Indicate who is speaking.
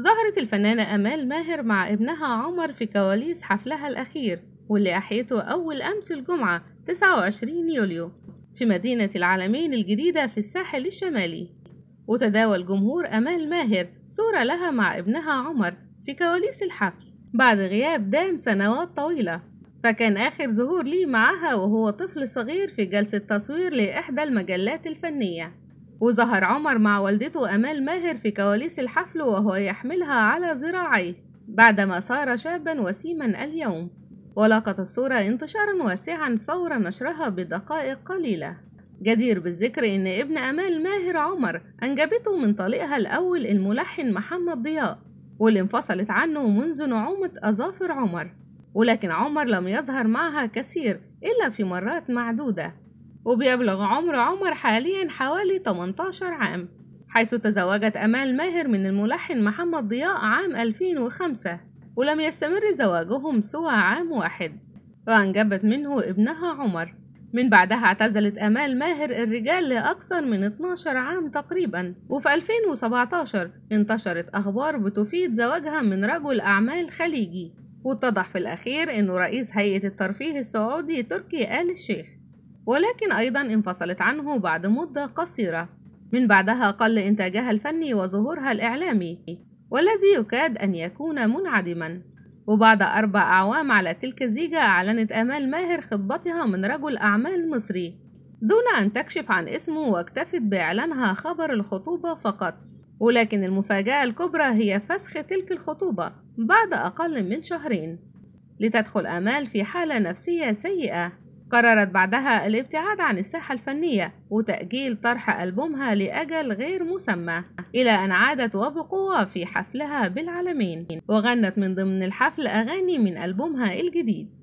Speaker 1: ظهرت الفنانة أمال ماهر مع ابنها عمر في كواليس حفلها الأخير واللي أحيته أول أمس الجمعة 29 يوليو في مدينة العالمين الجديدة في الساحل الشمالي وتداول جمهور أمال ماهر صورة لها مع ابنها عمر في كواليس الحفل بعد غياب دام سنوات طويلة فكان آخر ظهور ليه معها وهو طفل صغير في جلسة تصوير لإحدى المجلات الفنية وظهر عمر مع والدته أمال ماهر في كواليس الحفل وهو يحملها على ذراعيه بعدما صار شابا وسيما اليوم ولاقت الصورة انتشارا واسعا فور نشرها بدقائق قليلة جدير بالذكر إن ابن أمال ماهر عمر أنجبته من طليقها الأول الملحن محمد ضياء واللي انفصلت عنه منذ نعومة أظافر عمر ولكن عمر لم يظهر معها كثير إلا في مرات معدودة وبيبلغ عمر عمر حاليا حوالي 18 عام حيث تزوجت أمال ماهر من الملحن محمد ضياء عام 2005 ولم يستمر زواجهم سوى عام واحد وأنجبت منه ابنها عمر من بعدها اعتزلت أمال ماهر الرجال لأكثر من 12 عام تقريبا وفي 2017 انتشرت أخبار بتفيد زواجها من رجل أعمال خليجي واتضح في الأخير أنه رئيس هيئة الترفيه السعودي تركي آل الشيخ ولكن أيضا انفصلت عنه بعد مدة قصيرة من بعدها قل إنتاجها الفني وظهورها الإعلامي والذي يكاد أن يكون منعدما وبعد أربع أعوام على تلك الزيجة أعلنت آمال ماهر خطبتها من رجل أعمال مصري دون أن تكشف عن اسمه واكتفت بإعلانها خبر الخطوبة فقط ولكن المفاجأة الكبرى هي فسخ تلك الخطوبة بعد أقل من شهرين لتدخل آمال في حالة نفسية سيئة قررت بعدها الابتعاد عن الساحة الفنية وتأجيل طرح ألبومها لأجل غير مسمى إلى أن عادت وبقوة في حفلها بالعالمين وغنت من ضمن الحفل أغاني من ألبومها الجديد